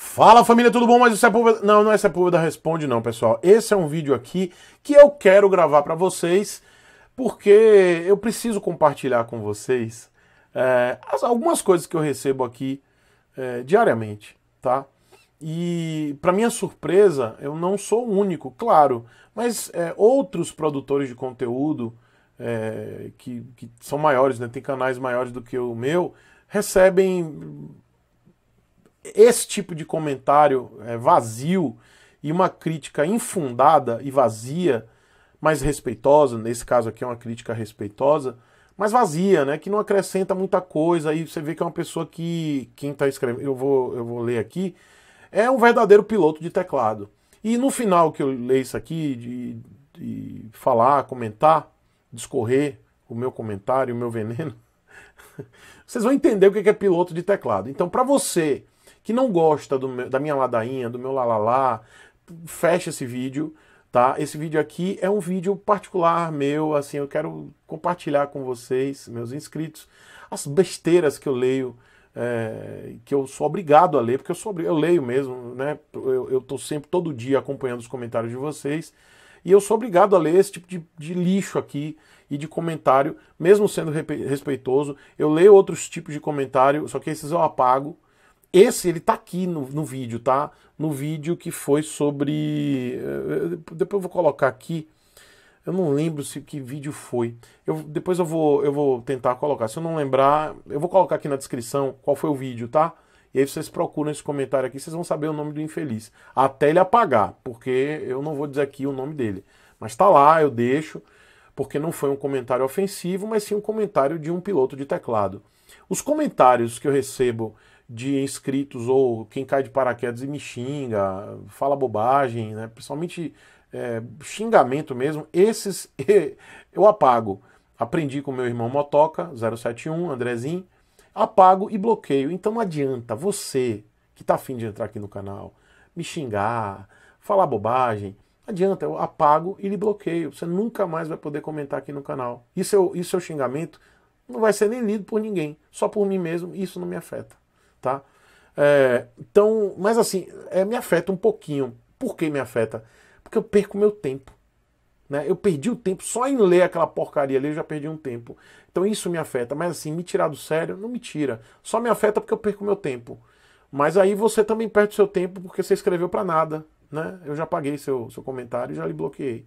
Fala família, tudo bom? Mas o Sepúlveda... Não, não é Sepúlveda Responde não, pessoal. Esse é um vídeo aqui que eu quero gravar para vocês porque eu preciso compartilhar com vocês é, algumas coisas que eu recebo aqui é, diariamente, tá? E para minha surpresa, eu não sou o único, claro, mas é, outros produtores de conteúdo é, que, que são maiores, né, tem canais maiores do que o meu, recebem esse tipo de comentário é, vazio e uma crítica infundada e vazia, mas respeitosa, nesse caso aqui é uma crítica respeitosa, mas vazia, né? Que não acrescenta muita coisa. Aí você vê que é uma pessoa que quem está escrevendo, eu vou, eu vou ler aqui, é um verdadeiro piloto de teclado. E no final que eu leio isso aqui, de, de falar, comentar, discorrer o meu comentário, o meu veneno, vocês vão entender o que é piloto de teclado. Então, para você que não gosta meu, da minha ladainha, do meu lalalá, fecha esse vídeo, tá? Esse vídeo aqui é um vídeo particular meu, assim, eu quero compartilhar com vocês, meus inscritos, as besteiras que eu leio, é, que eu sou obrigado a ler, porque eu sou eu leio mesmo, né? Eu, eu tô sempre, todo dia, acompanhando os comentários de vocês, e eu sou obrigado a ler esse tipo de, de lixo aqui, e de comentário, mesmo sendo respeitoso. Eu leio outros tipos de comentário, só que esses eu apago, esse, ele tá aqui no, no vídeo, tá? No vídeo que foi sobre. Eh, depois eu vou colocar aqui. Eu não lembro se que vídeo foi. Eu, depois eu vou, eu vou tentar colocar. Se eu não lembrar, eu vou colocar aqui na descrição qual foi o vídeo, tá? E aí vocês procuram esse comentário aqui, vocês vão saber o nome do infeliz. Até ele apagar, porque eu não vou dizer aqui o nome dele. Mas tá lá, eu deixo, porque não foi um comentário ofensivo, mas sim um comentário de um piloto de teclado. Os comentários que eu recebo de inscritos ou quem cai de paraquedas e me xinga, fala bobagem, né? principalmente é, xingamento mesmo, esses eu apago. Aprendi com meu irmão Motoca, 071, Andrezinho, apago e bloqueio. Então não adianta você que está afim de entrar aqui no canal me xingar, falar bobagem. Não adianta, eu apago e lhe bloqueio. Você nunca mais vai poder comentar aqui no canal. E seu, e seu xingamento não vai ser nem lido por ninguém, só por mim mesmo, e isso não me afeta tá? É, então, mas assim, é, me afeta um pouquinho. Por que me afeta? Porque eu perco meu tempo. Né? Eu perdi o tempo só em ler aquela porcaria ali, eu já perdi um tempo. Então isso me afeta. Mas assim, me tirar do sério, não me tira. Só me afeta porque eu perco meu tempo. Mas aí você também perde seu tempo porque você escreveu para nada. Né? Eu já paguei seu, seu comentário e já lhe bloqueei.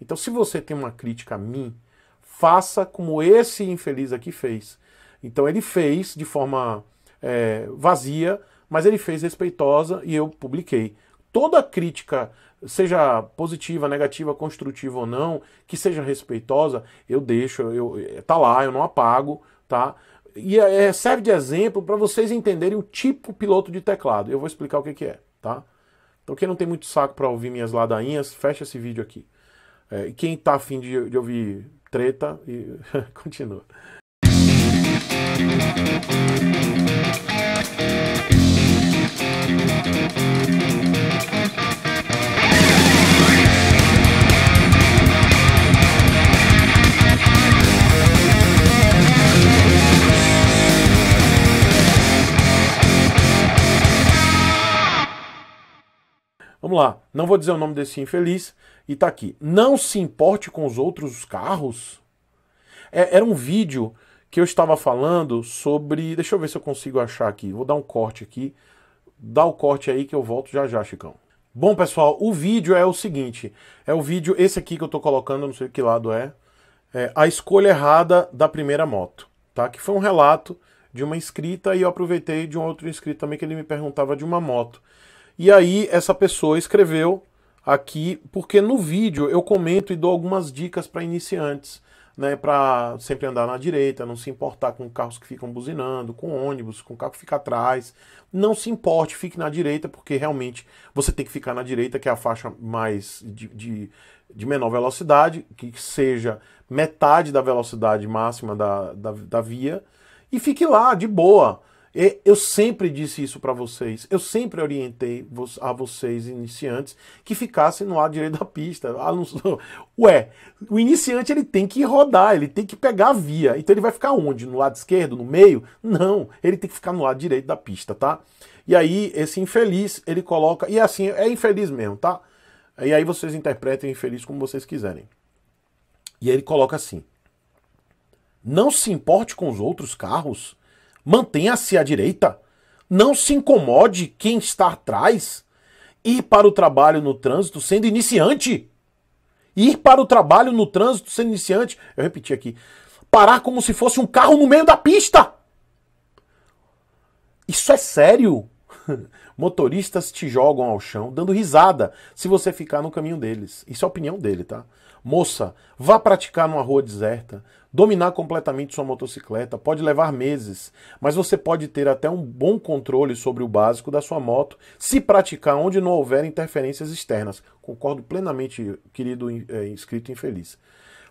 Então, se você tem uma crítica a mim, faça como esse infeliz aqui fez. Então, ele fez de forma é, vazia, mas ele fez respeitosa e eu publiquei. Toda crítica, seja positiva, negativa, construtiva ou não, que seja respeitosa, eu deixo, eu, é, tá lá, eu não apago, tá? E é, é serve de exemplo para vocês entenderem o tipo piloto de teclado. Eu vou explicar o que, que é, tá? Então quem não tem muito saco para ouvir minhas ladainhas, fecha esse vídeo aqui. É, e quem tá afim de, de ouvir treta, e continua. vamos lá, não vou dizer o nome desse infeliz, e tá aqui. Não se importe com os outros carros? É, era um vídeo que eu estava falando sobre. Deixa eu ver se eu consigo achar aqui. Vou dar um corte aqui. Dá o corte aí que eu volto já já, Chicão. Bom, pessoal, o vídeo é o seguinte: é o vídeo, esse aqui que eu tô colocando, não sei que lado é, é a escolha errada da primeira moto, tá? Que foi um relato de uma inscrita e eu aproveitei de um outro inscrito também que ele me perguntava de uma moto. E aí essa pessoa escreveu aqui, porque no vídeo eu comento e dou algumas dicas para iniciantes, né, para sempre andar na direita, não se importar com carros que ficam buzinando, com ônibus, com carro que fica atrás. Não se importe, fique na direita, porque realmente você tem que ficar na direita, que é a faixa mais de, de, de menor velocidade, que seja metade da velocidade máxima da, da, da via, e fique lá, de boa. Eu sempre disse isso para vocês, eu sempre orientei a vocês, iniciantes, que ficassem no lado direito da pista. Ah, Ué, o iniciante ele tem que rodar, ele tem que pegar a via. Então ele vai ficar onde? No lado esquerdo, no meio? Não, ele tem que ficar no lado direito da pista, tá? E aí, esse infeliz, ele coloca. E é assim, é infeliz mesmo, tá? E aí vocês interpretem infeliz como vocês quiserem. E ele coloca assim: Não se importe com os outros carros Mantenha-se à direita. Não se incomode quem está atrás. Ir para o trabalho no trânsito sendo iniciante. Ir para o trabalho no trânsito sendo iniciante. Eu repeti aqui. Parar como se fosse um carro no meio da pista. Isso é sério. Motoristas te jogam ao chão, dando risada se você ficar no caminho deles. Isso é a opinião dele, tá? Moça, vá praticar numa rua deserta. Dominar completamente sua motocicleta pode levar meses, mas você pode ter até um bom controle sobre o básico da sua moto se praticar onde não houver interferências externas. Concordo plenamente, querido é, inscrito infeliz.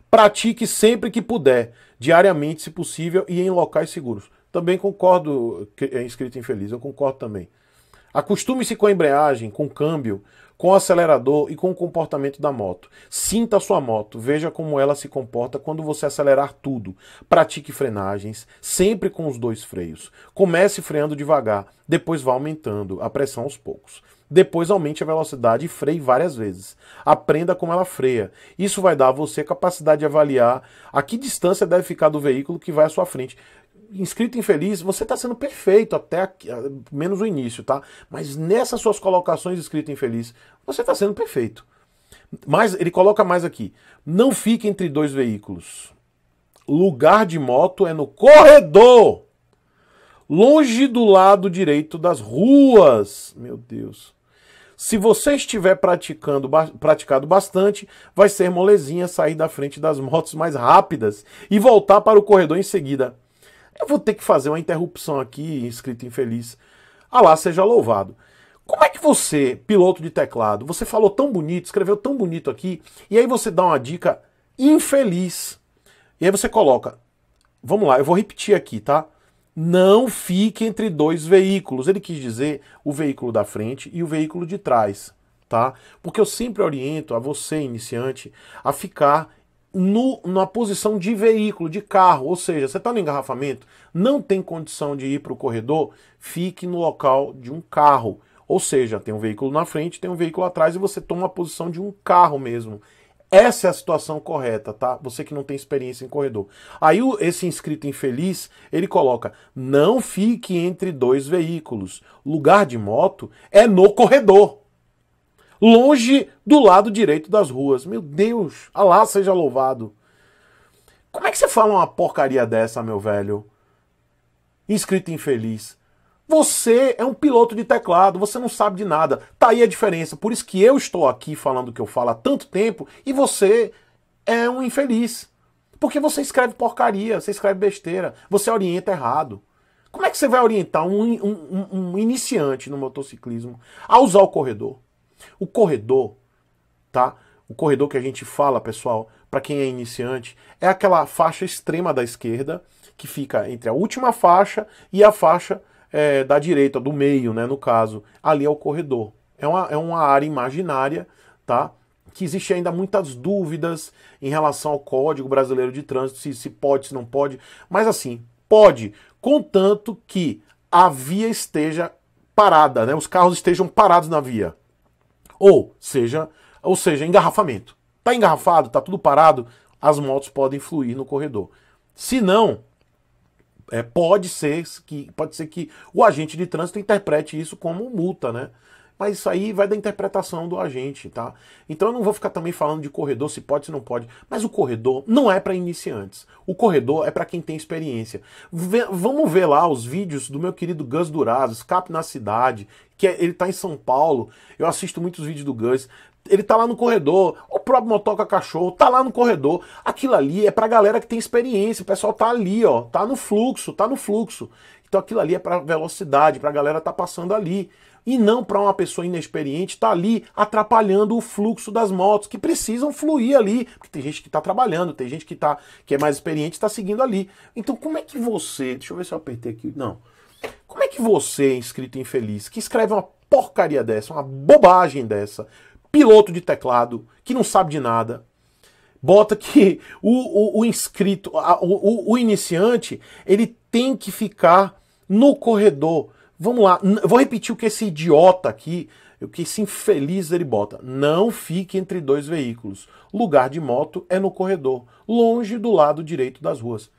Pratique sempre que puder, diariamente, se possível, e em locais seguros. Também concordo, eh, inscrito infeliz, eu concordo também. Acostume-se com a embreagem, com o câmbio, com o acelerador e com o comportamento da moto. Sinta a sua moto, veja como ela se comporta quando você acelerar tudo. Pratique frenagens, sempre com os dois freios. Comece freando devagar, depois vá aumentando a pressão aos poucos. Depois aumente a velocidade e freie várias vezes. Aprenda como ela freia. Isso vai dar a você a capacidade de avaliar a que distância deve ficar do veículo que vai à sua frente inscrito infeliz, você está sendo perfeito até aqui, menos o início, tá? Mas nessas suas colocações escrito infeliz, você está sendo perfeito. Mas ele coloca mais aqui. Não fique entre dois veículos. Lugar de moto é no corredor. Longe do lado direito das ruas. Meu Deus. Se você estiver praticando praticado bastante, vai ser molezinha sair da frente das motos mais rápidas e voltar para o corredor em seguida. Eu vou ter que fazer uma interrupção aqui, escrito infeliz. Alá ah seja louvado. Como é que você, piloto de teclado, você falou tão bonito, escreveu tão bonito aqui, e aí você dá uma dica infeliz. E aí você coloca, vamos lá, eu vou repetir aqui, tá? Não fique entre dois veículos. Ele quis dizer o veículo da frente e o veículo de trás, tá? Porque eu sempre oriento a você, iniciante, a ficar no, na posição de veículo, de carro, ou seja, você está no engarrafamento, não tem condição de ir para o corredor, fique no local de um carro. Ou seja, tem um veículo na frente, tem um veículo atrás e você toma a posição de um carro mesmo. Essa é a situação correta, tá? Você que não tem experiência em corredor. Aí o, esse inscrito infeliz, ele coloca: não fique entre dois veículos. Lugar de moto é no corredor longe do lado direito das ruas. Meu Deus, Alá seja louvado. Como é que você fala uma porcaria dessa, meu velho? Inscrito infeliz. Você é um piloto de teclado, você não sabe de nada. Tá aí a diferença. Por isso que eu estou aqui falando o que eu falo há tanto tempo e você é um infeliz. Porque você escreve porcaria, você escreve besteira, você orienta errado. Como é que você vai orientar um, um, um iniciante no motociclismo a usar o corredor? O corredor, tá? O corredor que a gente fala, pessoal, para quem é iniciante, é aquela faixa extrema da esquerda que fica entre a última faixa e a faixa é, da direita, do meio, né? No caso, ali é o corredor. É uma, é uma área imaginária, tá? Que existe ainda muitas dúvidas em relação ao Código Brasileiro de Trânsito, se, se pode, se não pode. Mas assim, pode, contanto que a via esteja parada, né? Os carros estejam parados na via. Ou seja, ou seja, engarrafamento. Tá engarrafado, tá tudo parado, as motos podem fluir no corredor. Se não, é, pode ser que pode ser que o agente de trânsito interprete isso como multa, né? Mas isso aí vai da interpretação do agente, tá? Então eu não vou ficar também falando de corredor, se pode, se não pode. Mas o corredor não é para iniciantes. O corredor é para quem tem experiência. V vamos ver lá os vídeos do meu querido Gus Duraz, Escape na Cidade, que é, ele tá em São Paulo. Eu assisto muitos vídeos do Gus. Ele tá lá no corredor, o próprio motoca cachorro tá lá no corredor. Aquilo ali é pra galera que tem experiência, o pessoal tá ali, ó, tá no fluxo, tá no fluxo. Então aquilo ali é para velocidade, para a galera tá passando ali e não para uma pessoa inexperiente estar tá ali atrapalhando o fluxo das motos que precisam fluir ali, porque tem gente que está trabalhando, tem gente que tá que é mais experiente está seguindo ali. Então como é que você, deixa eu ver se eu apertei aqui, não. Como é que você, inscrito infeliz, que escreve uma porcaria dessa, uma bobagem dessa, piloto de teclado, que não sabe de nada, bota que o, o, o inscrito, a, o, o iniciante, ele tem que ficar no corredor Vamos lá, vou repetir o que esse idiota aqui, o que esse infeliz ele bota. Não fique entre dois veículos. Lugar de moto é no corredor, longe do lado direito das ruas.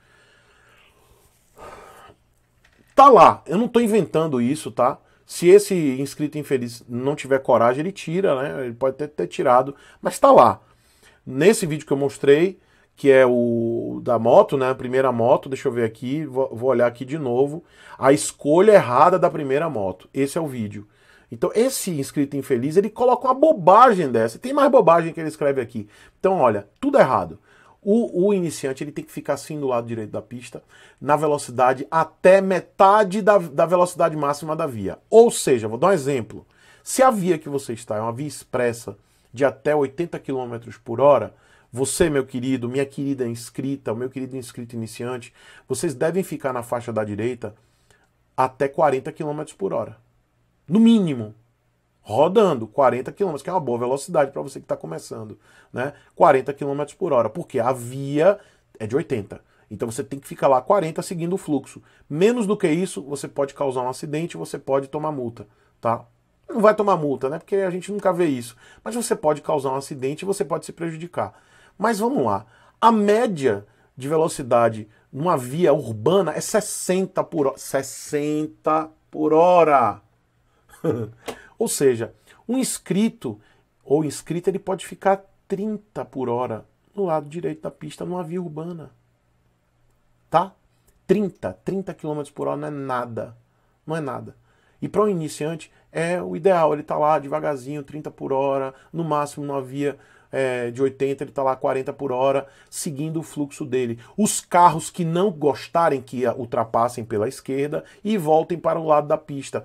Tá lá, eu não tô inventando isso, tá? Se esse inscrito infeliz não tiver coragem, ele tira, né? Ele pode até ter, ter tirado, mas tá lá. Nesse vídeo que eu mostrei, que é o da moto, né? A primeira moto, deixa eu ver aqui, vou olhar aqui de novo. A escolha errada da primeira moto. Esse é o vídeo. Então, esse inscrito infeliz, ele coloca uma bobagem dessa. Tem mais bobagem que ele escreve aqui. Então, olha, tudo errado. O, o, iniciante ele tem que ficar assim do lado direito da pista, na velocidade até metade da, da velocidade máxima da via. Ou seja, vou dar um exemplo. Se a via que você está é uma via expressa de até 80 km por hora, você, meu querido, minha querida inscrita, o meu querido inscrito iniciante, vocês devem ficar na faixa da direita até 40 km por hora. No mínimo. Rodando 40 km, que é uma boa velocidade para você que está começando. Né? 40 km por hora, porque a via é de 80. Então você tem que ficar lá 40 seguindo o fluxo. Menos do que isso, você pode causar um acidente, você pode tomar multa. Tá? Não vai tomar multa, né? Porque a gente nunca vê isso. Mas você pode causar um acidente e você pode se prejudicar. Mas vamos lá. A média de velocidade numa via urbana é 60 por hora. 60 por hora! ou seja, um inscrito ou inscrita ele pode ficar 30 por hora no lado direito da pista numa via urbana. Tá? 30, 30 km por hora não é nada. Não é nada. E para um iniciante é o ideal, ele tá lá devagarzinho, 30 por hora, no máximo numa via é, de 80, ele está lá 40 por hora, seguindo o fluxo dele. Os carros que não gostarem que ultrapassem pela esquerda e voltem para o lado da pista.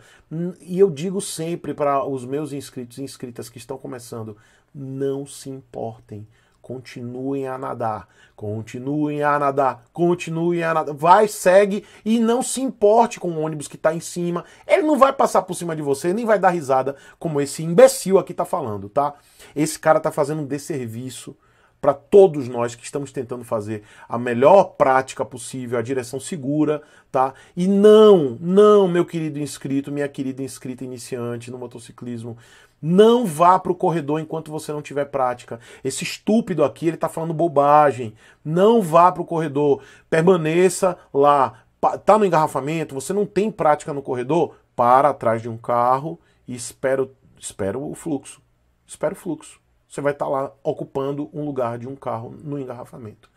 E eu digo sempre para os meus inscritos e inscritas que estão começando, não se importem Continuem a nadar, continuem a nadar, continuem a nadar. Vai, segue e não se importe com o ônibus que está em cima. Ele não vai passar por cima de você, nem vai dar risada, como esse imbecil aqui está falando, tá? Esse cara está fazendo um desserviço para todos nós que estamos tentando fazer a melhor prática possível, a direção segura, tá? E não, não, meu querido inscrito, minha querida inscrita iniciante no motociclismo, não vá para o corredor enquanto você não tiver prática. Esse estúpido aqui, ele está falando bobagem. Não vá para o corredor. Permaneça lá. Tá no engarrafamento, você não tem prática no corredor? Para atrás de um carro e espera, espera o fluxo. Espera o fluxo. Você vai estar tá lá ocupando um lugar de um carro no engarrafamento.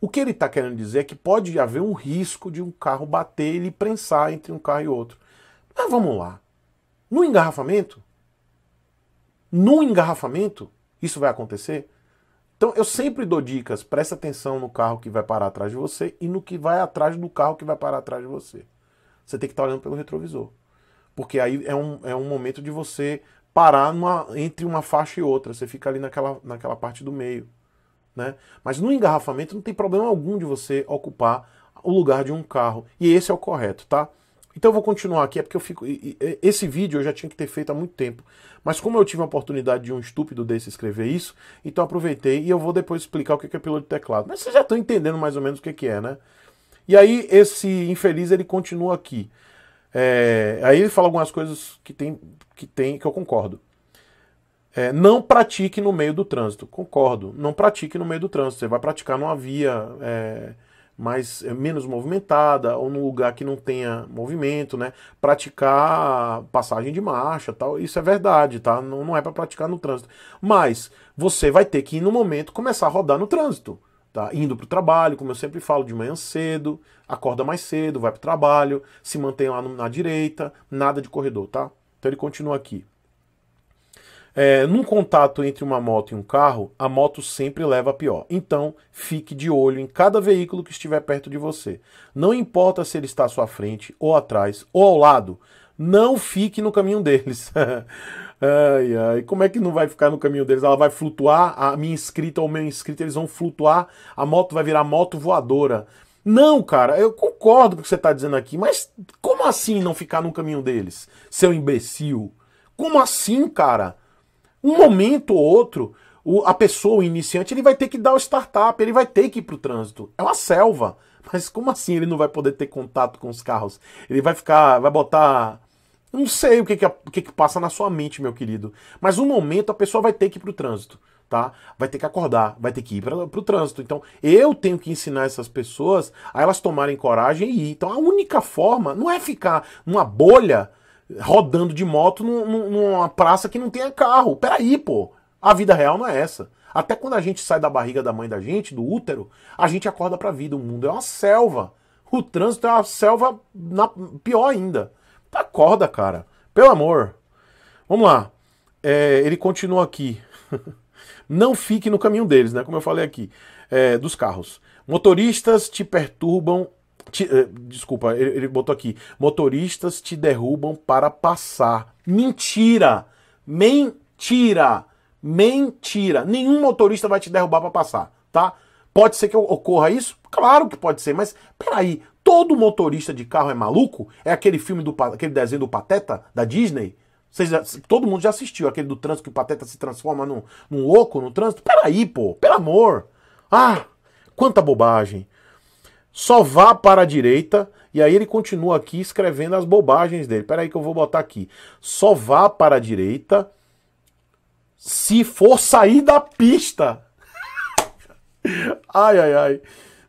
O que ele está querendo dizer é que pode haver um risco de um carro bater e ele prensar entre um carro e outro. Mas vamos lá. No engarrafamento, no engarrafamento, isso vai acontecer? Então eu sempre dou dicas, presta atenção no carro que vai parar atrás de você e no que vai atrás do carro que vai parar atrás de você. Você tem que estar olhando pelo retrovisor. Porque aí é um, é um momento de você parar numa, entre uma faixa e outra. Você fica ali naquela, naquela parte do meio. Né? Mas no engarrafamento não tem problema algum de você ocupar o lugar de um carro. E esse é o correto, tá? Então eu vou continuar aqui, é porque eu fico. Esse vídeo eu já tinha que ter feito há muito tempo. Mas como eu tive a oportunidade de um estúpido desse escrever isso, então aproveitei e eu vou depois explicar o que é piloto de teclado. Mas vocês já estão entendendo mais ou menos o que é, né? E aí esse infeliz ele continua aqui. É, aí ele fala algumas coisas que tem que, tem, que eu concordo. É, não pratique no meio do trânsito. Concordo. Não pratique no meio do trânsito. Você vai praticar numa via. É, mais eh, menos movimentada ou num lugar que não tenha movimento, né? Praticar passagem de marcha, tal, isso é verdade, tá? Não, não é para praticar no trânsito. Mas você vai ter que no momento começar a rodar no trânsito, tá? Indo para o trabalho, como eu sempre falo, de manhã cedo, acorda mais cedo, vai para o trabalho, se mantém lá no, na direita, nada de corredor, tá? Então ele continua aqui. É, num contato entre uma moto e um carro, a moto sempre leva a pior. Então, fique de olho em cada veículo que estiver perto de você. Não importa se ele está à sua frente, ou atrás, ou ao lado, não fique no caminho deles. ai, ai, como é que não vai ficar no caminho deles? Ela vai flutuar, a minha inscrita ou o meu inscrito, eles vão flutuar, a moto vai virar moto voadora. Não, cara, eu concordo com o que você está dizendo aqui, mas como assim não ficar no caminho deles, seu imbecil? Como assim, cara? Um momento ou outro, o, a pessoa, o iniciante, ele vai ter que dar o startup, ele vai ter que ir para o trânsito. É uma selva. Mas como assim ele não vai poder ter contato com os carros? Ele vai ficar, vai botar. não sei o que, que, o que, que passa na sua mente, meu querido. Mas um momento a pessoa vai ter que ir para o trânsito tá? Vai ter que acordar, vai ter que ir para o trânsito. Então, eu tenho que ensinar essas pessoas a elas tomarem coragem e ir. Então, a única forma não é ficar numa bolha rodando de moto numa praça que não tenha carro. Peraí, pô. A vida real não é essa. Até quando a gente sai da barriga da mãe da gente, do útero, a gente acorda pra vida. O mundo é uma selva. O trânsito é uma selva na... pior ainda. Acorda, cara. Pelo amor. Vamos lá. É, ele continua aqui. não fique no caminho deles, né? Como eu falei aqui, é, dos carros. Motoristas te perturbam te, eh, desculpa, ele, ele botou aqui. Motoristas te derrubam para passar. Mentira! Mentira! Mentira! Nenhum motorista vai te derrubar para passar, tá? Pode ser que ocorra isso? Claro que pode ser, mas peraí, todo motorista de carro é maluco? É aquele filme do aquele desenho do Pateta da Disney? Vocês, todo mundo já assistiu aquele do trânsito que o Pateta se transforma num, num louco no trânsito? Peraí, pô, pelo amor! Ah, quanta bobagem! só vá para a direita. E aí ele continua aqui escrevendo as bobagens dele. Espera aí que eu vou botar aqui. Só vá para a direita se for sair da pista. ai, ai, ai.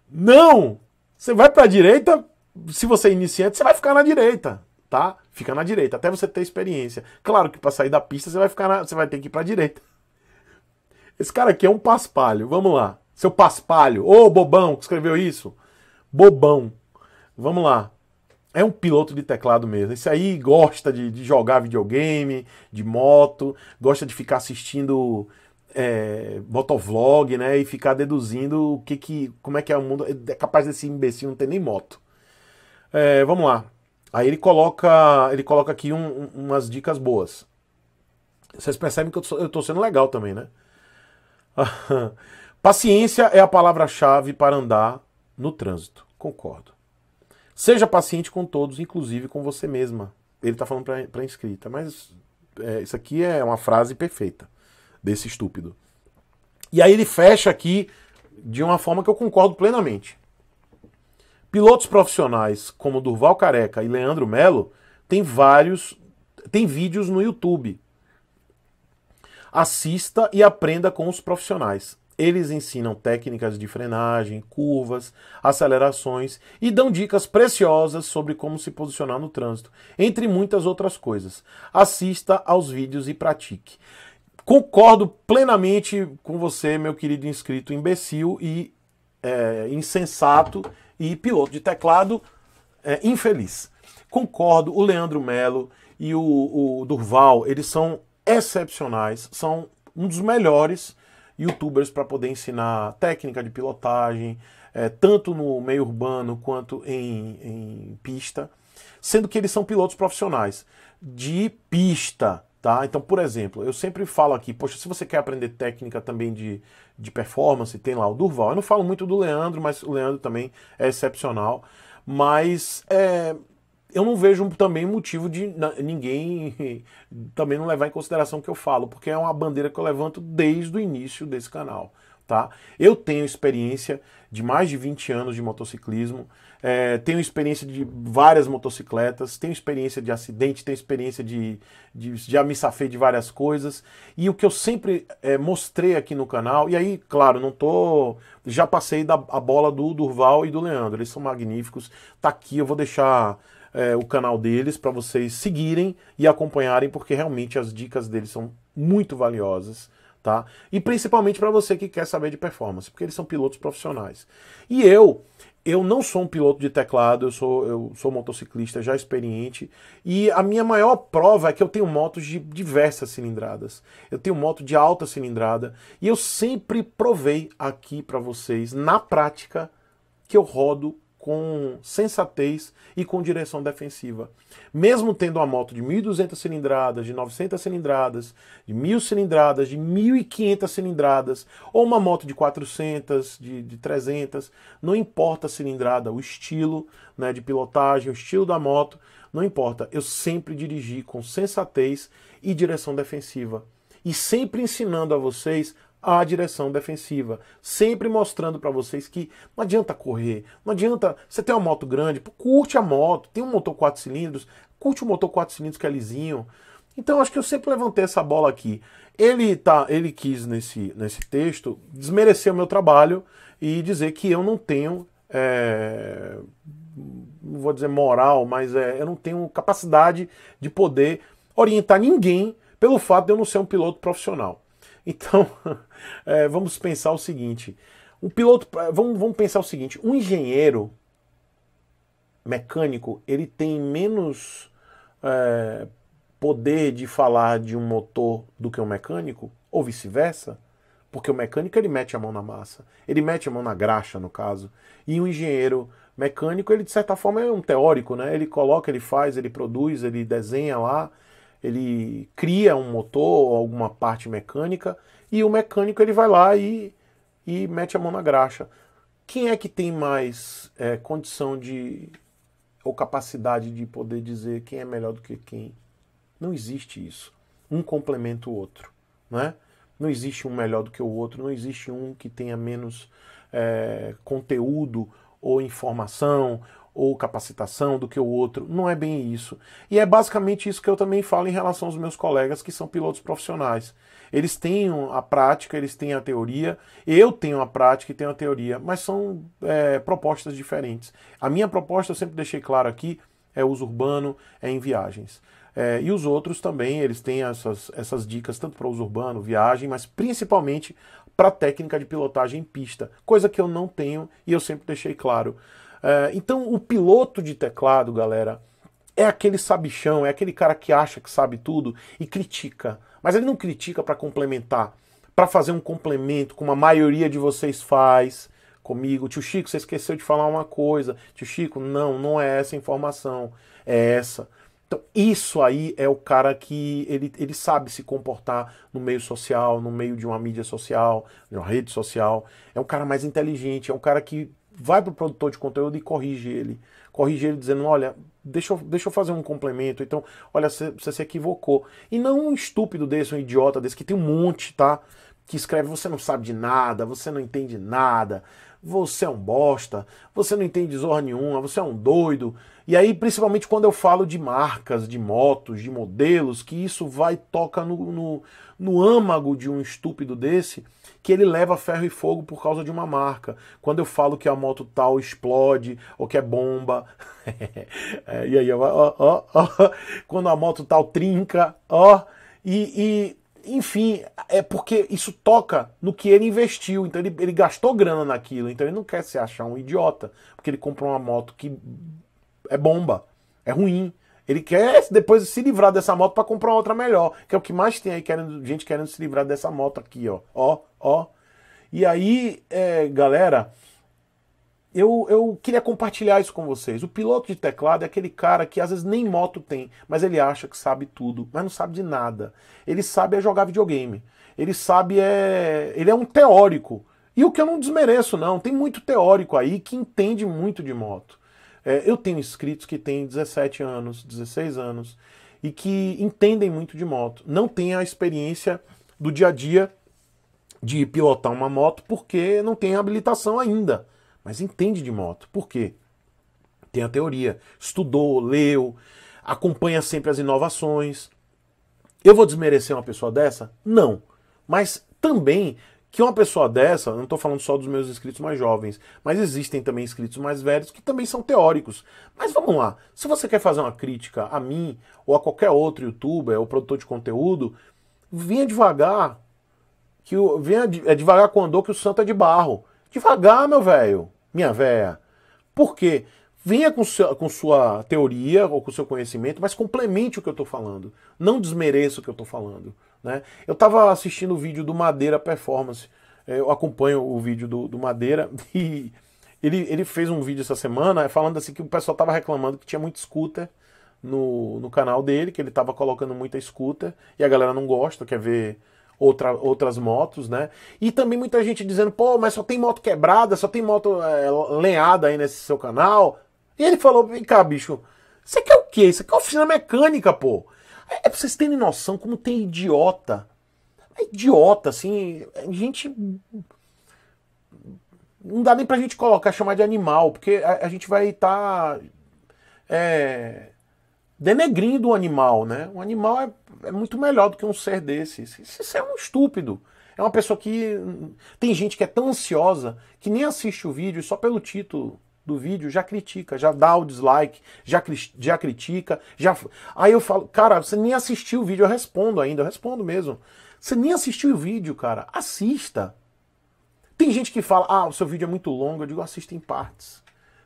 Não! Você vai para a direita, se você é iniciante, você vai ficar na direita, tá? Fica na direita, até você ter experiência. Claro que para sair da pista, você vai ficar na... você vai ter que ir para a direita. Esse cara aqui é um paspalho. Vamos lá. Seu paspalho. Ô, bobão, que escreveu isso bobão. Vamos lá. É um piloto de teclado mesmo. Esse aí gosta de, de jogar videogame, de moto, gosta de ficar assistindo é, motovlog, né? E ficar deduzindo o que que, como é que é o mundo. É capaz desse imbecil não ter nem moto. É, vamos lá. Aí ele coloca, ele coloca aqui um, umas dicas boas. Vocês percebem que eu eu tô sendo legal também, né? Paciência é a palavra-chave para andar no trânsito. Concordo. Seja paciente com todos, inclusive com você mesma. Ele está falando para a inscrita, mas é, isso aqui é uma frase perfeita desse estúpido. E aí ele fecha aqui de uma forma que eu concordo plenamente. Pilotos profissionais como Durval Careca e Leandro Melo têm vários, têm vídeos no YouTube. Assista e aprenda com os profissionais. Eles ensinam técnicas de frenagem, curvas, acelerações e dão dicas preciosas sobre como se posicionar no trânsito, entre muitas outras coisas. Assista aos vídeos e pratique. Concordo plenamente com você, meu querido inscrito imbecil e é, insensato e piloto de teclado é, infeliz. Concordo, o Leandro Melo e o, o Durval, eles são excepcionais, são um dos melhores youtubers para poder ensinar técnica de pilotagem, é, tanto no meio urbano quanto em, em pista, sendo que eles são pilotos profissionais de pista. Tá? Então, por exemplo, eu sempre falo aqui, poxa, se você quer aprender técnica também de, de performance, tem lá o Durval. Eu não falo muito do Leandro, mas o Leandro também é excepcional. Mas é, eu não vejo também motivo de ninguém também não levar em consideração o que eu falo, porque é uma bandeira que eu levanto desde o início desse canal. Tá? Eu tenho experiência de mais de 20 anos de motociclismo, é, tenho experiência de várias motocicletas, tenho experiência de acidente, tenho experiência de, de, de já me safei de várias coisas. E o que eu sempre é, mostrei aqui no canal, e aí, claro, não tô. Já passei da a bola do Durval e do Leandro, eles são magníficos. Tá aqui, eu vou deixar é, o canal deles para vocês seguirem e acompanharem, porque realmente as dicas deles são muito valiosas. Tá? E principalmente para você que quer saber de performance, porque eles são pilotos profissionais. E eu, eu não sou um piloto de teclado, eu sou, eu sou motociclista já experiente, e a minha maior prova é que eu tenho motos de diversas cilindradas. Eu tenho moto de alta cilindrada, e eu sempre provei aqui para vocês, na prática, que eu rodo com sensatez e com direção defensiva. Mesmo tendo uma moto de 1.200 cilindradas, de 900 cilindradas, de 1.000 cilindradas, de 1.500 cilindradas, ou uma moto de 400, de, de 300, não importa a cilindrada, o estilo né, de pilotagem, o estilo da moto, não importa. Eu sempre dirigi com sensatez e direção defensiva. E sempre ensinando a vocês a direção defensiva, sempre mostrando para vocês que não adianta correr, não adianta, você tem uma moto grande, curte a moto, tem um motor quatro cilindros, curte o um motor quatro cilindros que é lisinho. Então acho que eu sempre levantei essa bola aqui. Ele tá, ele quis nesse, nesse texto desmerecer o meu trabalho e dizer que eu não tenho é, não vou dizer moral, mas é, eu não tenho capacidade de poder orientar ninguém pelo fato de eu não ser um piloto profissional. Então, é, vamos pensar o seguinte: um piloto, é, vamos, vamos pensar o seguinte, um engenheiro mecânico ele tem menos é, poder de falar de um motor do que um mecânico ou vice-versa, porque o mecânico ele mete a mão na massa, ele mete a mão na graxa no caso, e o um engenheiro mecânico ele de certa forma é um teórico, né? Ele coloca, ele faz, ele produz, ele desenha lá ele cria um motor ou alguma parte mecânica e o mecânico ele vai lá e, e mete a mão na graxa. Quem é que tem mais é, condição de ou capacidade de poder dizer quem é melhor do que quem? Não existe isso. Um complementa o outro, né? Não existe um melhor do que o outro, não existe um que tenha menos é, conteúdo ou informação ou capacitação do que o outro. Não é bem isso. E é basicamente isso que eu também falo em relação aos meus colegas que são pilotos profissionais. Eles têm a prática, eles têm a teoria, eu tenho a prática e tenho a teoria, mas são é, propostas diferentes. A minha proposta, eu sempre deixei claro aqui, é uso urbano, é em viagens. É, e os outros também, eles têm essas, essas dicas, tanto para uso urbano, viagem, mas principalmente para técnica de pilotagem em pista, coisa que eu não tenho e eu sempre deixei claro. É, então, o piloto de teclado, galera, é aquele sabichão, é aquele cara que acha que sabe tudo e critica. Mas ele não critica para complementar, para fazer um complemento, como a maioria de vocês faz comigo. Tio Chico, você esqueceu de falar uma coisa. Tio Chico, não, não é essa informação, é essa. Então, isso aí é o cara que ele, ele sabe se comportar no meio social, no meio de uma mídia social, de uma rede social. É um cara mais inteligente, é um cara que vai para o produtor de conteúdo e corrige ele. Corrige ele dizendo, olha, deixa eu, deixa eu fazer um complemento, então, olha, você se equivocou. E não um estúpido desse, um idiota desse, que tem um monte, tá? Que escreve, você não sabe de nada, você não entende nada, você é um bosta, você não entende zorra nenhuma, você é um doido. E aí, principalmente quando eu falo de marcas, de motos, de modelos, que isso vai toca no, no, no âmago de um estúpido desse, que ele leva ferro e fogo por causa de uma marca. Quando eu falo que a moto tal explode, ou que é bomba, é, e aí, ó, ó, ó, quando a moto tal trinca, ó, e, e enfim, é porque isso toca no que ele investiu. Então ele, ele gastou grana naquilo. Então ele não quer se achar um idiota. Porque ele comprou uma moto que é bomba, é ruim. Ele quer depois se livrar dessa moto para comprar outra melhor. Que é o que mais tem aí, querendo, gente querendo se livrar dessa moto aqui, ó. Ó, ó. E aí, é, galera, eu, eu queria compartilhar isso com vocês. O piloto de teclado é aquele cara que às vezes nem moto tem, mas ele acha que sabe tudo, mas não sabe de nada. Ele sabe é jogar videogame. Ele sabe é. Ele é um teórico. E o que eu não desmereço, não. Tem muito teórico aí que entende muito de moto. É, eu tenho inscritos que têm 17 anos, 16 anos, e que entendem muito de moto. Não tem a experiência do dia a dia de pilotar uma moto porque não tem habilitação ainda mas entende de moto. Por quê? Tem a teoria, estudou, leu, acompanha sempre as inovações. Eu vou desmerecer uma pessoa dessa? Não. Mas também que uma pessoa dessa, não estou falando só dos meus inscritos mais jovens, mas existem também inscritos mais velhos que também são teóricos. Mas vamos lá, se você quer fazer uma crítica a mim ou a qualquer outro youtuber ou produtor de conteúdo, venha devagar, que o, venha de, é devagar com andor que o santo é de barro. Devagar, meu velho minha véia. Por quê? Venha com, seu, com sua teoria ou com seu conhecimento, mas complemente o que eu estou falando. Não desmereça o que eu estou falando. Né? Eu estava assistindo o vídeo do Madeira Performance. É, eu acompanho o vídeo do, do Madeira e ele, ele fez um vídeo essa semana é, falando assim que o pessoal estava reclamando que tinha muito scooter no, no canal dele, que ele estava colocando muita scooter e a galera não gosta, quer ver outra, outras motos, né? E também muita gente dizendo, pô, mas só tem moto quebrada, só tem moto é, lenhada aí nesse seu canal. E ele falou, vem cá, bicho, isso quer é o quê? Isso aqui é oficina mecânica, pô. É, é pra vocês terem noção como tem idiota. É idiota, assim, é gente... Não dá nem pra gente colocar, chamar de animal, porque a, a gente vai estar... Tá, é denegrindo o animal, né? Um animal é, é muito melhor do que um ser desse. Isso é um estúpido. É uma pessoa que. Tem gente que é tão ansiosa que nem assiste o vídeo só pelo título do vídeo já critica, já dá o dislike, já, já critica, já. Aí eu falo, cara, você nem assistiu o vídeo, eu respondo ainda, eu respondo mesmo. Você nem assistiu o vídeo, cara, assista. Tem gente que fala, ah, o seu vídeo é muito longo, eu digo, assista em partes.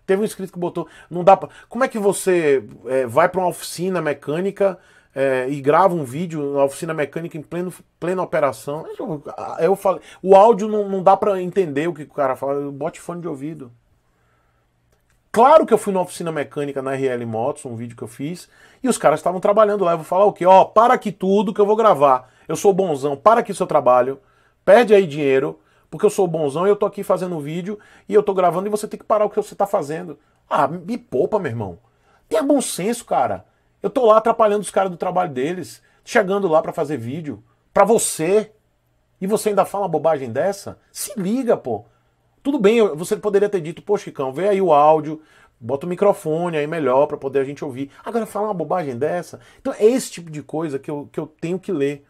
Teve um inscrito que botou. Não dá pra, Como é que você é, vai para uma oficina mecânica é, e grava um vídeo na oficina mecânica em pleno, plena operação? Eu, eu falei. O áudio não, não dá para entender o que o cara fala. Bote fone de ouvido. Claro que eu fui na oficina mecânica na RL Motos, um vídeo que eu fiz, e os caras estavam trabalhando lá. Eu vou falar o quê? Ó, para aqui tudo que eu vou gravar. Eu sou bonzão, para aqui seu trabalho, perde aí dinheiro, porque eu sou bonzão e eu tô aqui fazendo um vídeo e eu tô gravando e você tem que parar o que você tá fazendo. Ah, me poupa, meu irmão. Tenha bom senso, cara. Eu tô lá atrapalhando os caras do trabalho deles, chegando lá para fazer vídeo, para você. E você ainda fala uma bobagem dessa? Se liga, pô. Tudo bem, você poderia ter dito, pô, Chicão, vê aí o áudio, bota o microfone aí melhor para poder a gente ouvir. Agora, falar uma bobagem dessa? Então, é esse tipo de coisa que eu, que eu tenho que ler.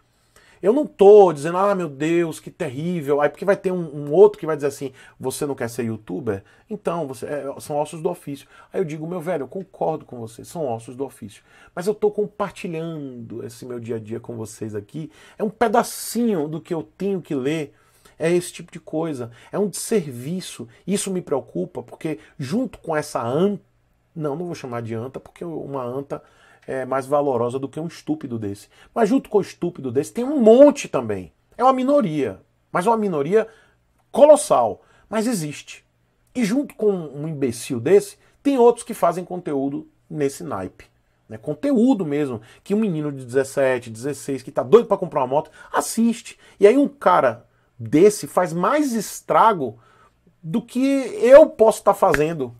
Eu não tô dizendo, ah, meu Deus, que terrível. Aí porque vai ter um, um outro que vai dizer assim, você não quer ser youtuber? Então, você é, são ossos do ofício. Aí eu digo, meu velho, eu concordo com você, são ossos do ofício. Mas eu tô compartilhando esse meu dia a dia com vocês aqui. É um pedacinho do que eu tenho que ler é esse tipo de coisa, é um desserviço. Isso me preocupa porque junto com essa anta, não, não vou chamar de anta, porque uma anta é, mais valorosa do que um estúpido desse. Mas junto com o estúpido desse tem um monte também. É uma minoria, mas uma minoria colossal. Mas existe. E junto com um imbecil desse, tem outros que fazem conteúdo nesse naipe. Né? Conteúdo mesmo, que um menino de 17, 16, que está doido para comprar uma moto, assiste. E aí um cara desse faz mais estrago do que eu posso estar tá fazendo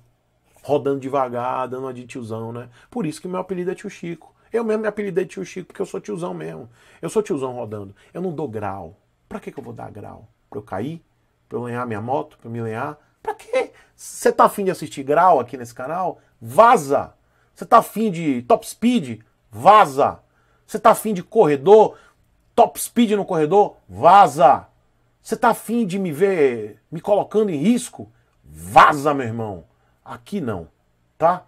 rodando devagar, dando uma de tiozão, né? Por isso que meu apelido é tio Chico. Eu mesmo me apelidei de tio Chico porque eu sou tiozão mesmo. Eu sou tiozão rodando. Eu não dou grau. Pra que, que eu vou dar grau? Pra eu cair? Pra eu lenhar minha moto? Pra eu me lenhar? Pra quê? Você tá afim de assistir grau aqui nesse canal? Vaza! Você tá afim de top speed? Vaza! Você tá afim de corredor? Top speed no corredor? Vaza! Você tá afim de me ver me colocando em risco? Vaza, meu irmão! Aqui não, tá?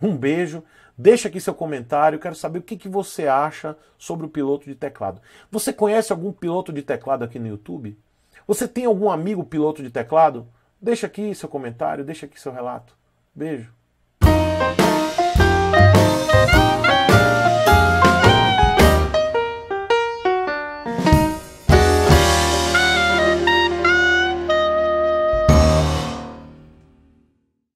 Um beijo. Deixa aqui seu comentário, quero saber o que, que você acha sobre o piloto de teclado. Você conhece algum piloto de teclado aqui no YouTube? Você tem algum amigo piloto de teclado? Deixa aqui seu comentário, deixa aqui seu relato. Beijo.